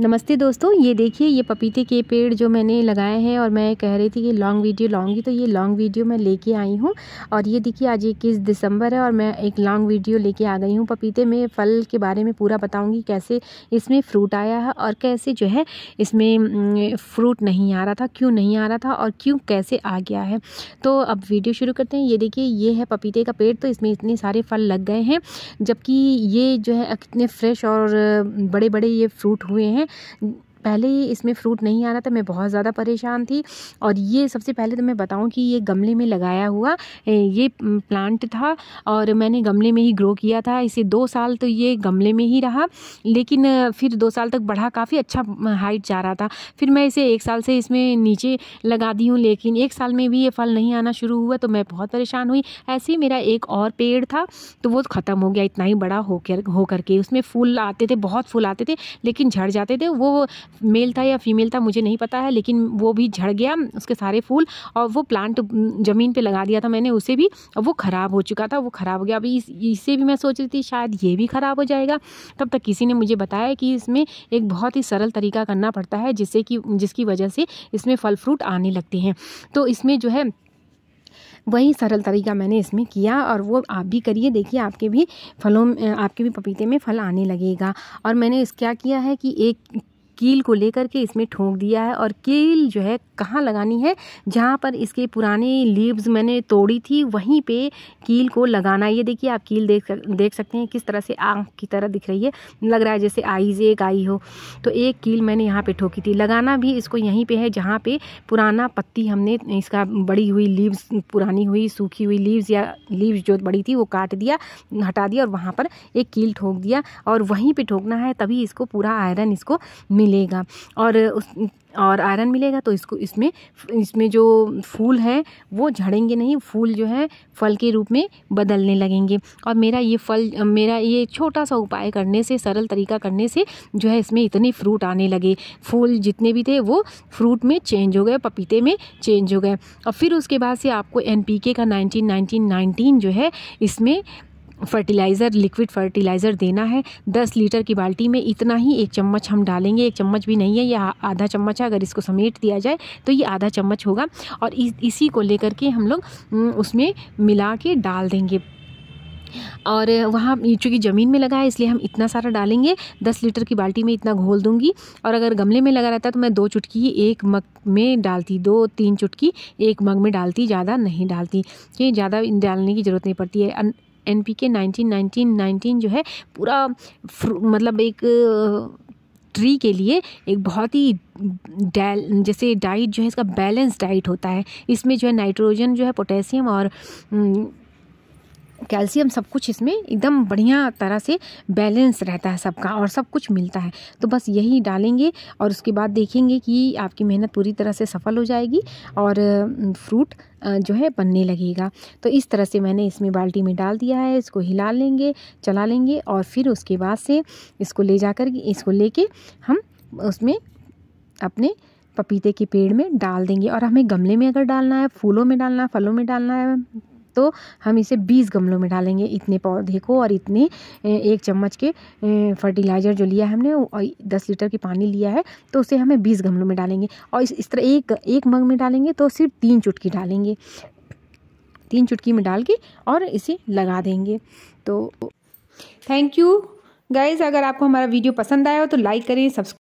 नमस्ते दोस्तों ये देखिए ये पपीते के पेड़ जो मैंने लगाए हैं और मैं कह रही थी कि लॉन्ग वीडियो लाऊंगी तो ये लॉन्ग वीडियो मैं लेके आई हूँ और ये देखिए आज इक्कीस दिसंबर है और मैं एक लॉन्ग वीडियो लेके आ गई हूँ पपीते में फल के बारे में पूरा बताऊँगी कैसे इसमें फ्रूट आया है और कैसे जो है इसमें फ्रूट नहीं आ रहा था क्यों नहीं आ रहा था और क्यों कैसे आ गया है तो अब वीडियो शुरू करते हैं ये देखिए ये है पपीते का पेड़ तो इसमें इतने सारे फल लग गए हैं जबकि ये जो है कितने फ्रेश और बड़े बड़े ये फ्रूट हुए हैं हैं पहले इसमें फ्रूट नहीं आ रहा था मैं बहुत ज़्यादा परेशान थी और ये सबसे पहले तो मैं बताऊँ कि ये गमले में लगाया हुआ ये प्लांट था और मैंने गमले में ही ग्रो किया था इसे दो साल तो ये गमले में ही रहा लेकिन फिर दो साल तक बढ़ा काफ़ी अच्छा हाइट जा रहा था फिर मैं इसे एक साल से इसमें नीचे लगा दी हूँ लेकिन एक साल में भी ये फल नहीं आना शुरू हुआ तो मैं बहुत परेशान हुई ऐसे ही मेरा एक और पेड़ था तो वो ख़त्म हो गया इतना ही बड़ा होकर होकर के उसमें फूल आते थे बहुत फूल आते थे लेकिन झड़ जाते थे वो मेल था या फीमेल था मुझे नहीं पता है लेकिन वो भी झड़ गया उसके सारे फूल और वो प्लांट ज़मीन पे लगा दिया था मैंने उसे भी वो ख़राब हो चुका था वो ख़राब हो गया अभी इस, इससे भी मैं सोच रही थी शायद ये भी ख़राब हो जाएगा तब तक किसी ने मुझे बताया कि इसमें एक बहुत ही सरल तरीका करना पड़ता है जिससे कि जिसकी वजह से इसमें फल फ्रूट आने लगते हैं तो इसमें जो है वही सरल तरीका मैंने इसमें किया और वो आप भी करिए देखिए आपके भी फलों आपके भी पपीते में फल आने लगेगा और मैंने इस क्या किया है कि एक कील को लेकर के इसमें ठोंक दिया है और कील जो है कहाँ लगानी है जहाँ पर इसके पुराने लीव्स मैंने तोड़ी थी वहीं पे कील को लगाना ये देखिए आप कील देख देख सकते हैं किस तरह से आँख की तरह दिख रही है लग रहा है जैसे आईज एक आई हो तो एक कील मैंने यहाँ पर ठोकी थी लगाना भी इसको यहीं पर है जहाँ पर पुराना पत्ती हमने इसका बड़ी हुई लीव्स पुरानी हुई सूखी हुई लीव्स या लीव्स जो बड़ी थी वो काट दिया हटा दिया और वहाँ पर एक कील ठोक दिया और वहीं पर ठोकना है तभी इसको पूरा आयरन इसको मिल मिलेगा और उस और आयरन मिलेगा तो इसको इसमें इसमें जो फूल है वो झड़ेंगे नहीं फूल जो है फल के रूप में बदलने लगेंगे और मेरा ये फल मेरा ये छोटा सा उपाय करने से सरल तरीका करने से जो है इसमें इतने फ्रूट आने लगे फूल जितने भी थे वो फ्रूट में चेंज हो गए पपीते में चेंज हो गए और फिर उसके बाद से आपको एन का नाइनटीन नाइनटीन नाइनटीन जो है इसमें फर्टिलाइज़र लिक्विड फर्टिलाइज़र देना है दस लीटर की बाल्टी में इतना ही एक चम्मच हम डालेंगे एक चम्मच भी नहीं है यह आधा चम्मच है अगर इसको समेट दिया जाए तो ये आधा चम्मच होगा और इस, इसी को लेकर के हम लोग उसमें मिला के डाल देंगे और वहाँ चूँकि ज़मीन में लगा है इसलिए हम इतना सारा डालेंगे दस लीटर की बाल्टी में इतना घोल दूंगी और अगर गमले में लगा रहता तो मैं दो चुटकी एक मग में डालती दो तीन चुटकी एक मग में डालती ज़्यादा नहीं डालती क्योंकि ज़्यादा डालने की ज़रूरत नहीं पड़ती है N P K nineteen nineteen nineteen जो है पूरा मतलब एक ट्री के लिए एक बहुत ही डैल जैसे डाइट जो है इसका बैलेंस डाइट होता है इसमें जो है नाइट्रोजन जो है पोटेशियम और हम्म, कैल्शियम सब कुछ इसमें एकदम बढ़िया तरह से बैलेंस रहता है सबका और सब कुछ मिलता है तो बस यही डालेंगे और उसके बाद देखेंगे कि आपकी मेहनत पूरी तरह से सफल हो जाएगी और फ्रूट जो है बनने लगेगा तो इस तरह से मैंने इसमें बाल्टी में डाल दिया है इसको हिला लेंगे चला लेंगे और फिर उसके बाद से इसको ले जाकर इसको लेके हम उसमें अपने पपीते के पेड़ में डाल देंगे और हमें गमले में अगर डालना है फूलों में डालना है फलों में डालना है तो हम इसे बीस गमलों में डालेंगे इतने पौधे को और इतने एक चम्मच के फर्टिलाइज़र जो लिया है हमने और दस लीटर की पानी लिया है तो उसे हमें बीस गमलों में डालेंगे और इस इस तरह एक एक मग में डालेंगे तो सिर्फ तीन चुटकी डालेंगे तीन चुटकी में डाल के और इसे लगा देंगे तो थैंक यू गाइज़ अगर आपको हमारा वीडियो पसंद आया हो तो लाइक करें सब्सक्राइब